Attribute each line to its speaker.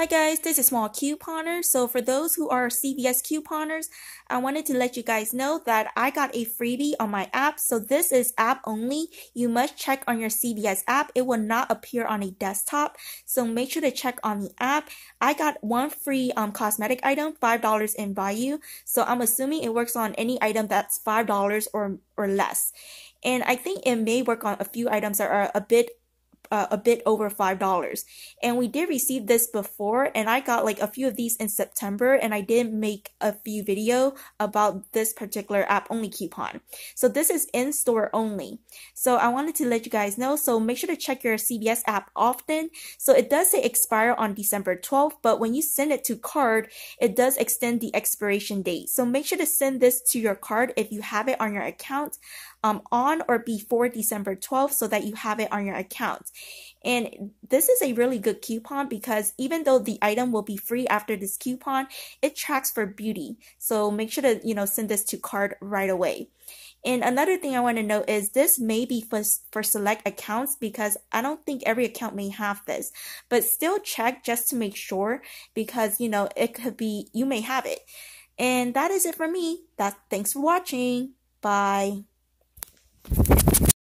Speaker 1: Hi guys, this is Small Couponer. So for those who are CVS couponers, I wanted to let you guys know that I got a freebie on my app. So this is app only. You must check on your CVS app. It will not appear on a desktop. So make sure to check on the app. I got one free um, cosmetic item, $5 in value. So I'm assuming it works on any item that's $5 or, or less. And I think it may work on a few items that are a bit uh, a bit over $5. And we did receive this before and I got like a few of these in September and I did make a few video about this particular app only coupon. So this is in store only. So I wanted to let you guys know. So make sure to check your CVS app often. So it does say expire on December 12th, but when you send it to card, it does extend the expiration date. So make sure to send this to your card if you have it on your account um, on or before December 12th so that you have it on your account. And this is a really good coupon because even though the item will be free after this coupon, it tracks for beauty. So make sure to, you know, send this to card right away. And another thing I want to note is this may be for, for select accounts because I don't think every account may have this, but still check just to make sure because, you know, it could be, you may have it. And that is it for me. That, thanks for watching. Bye.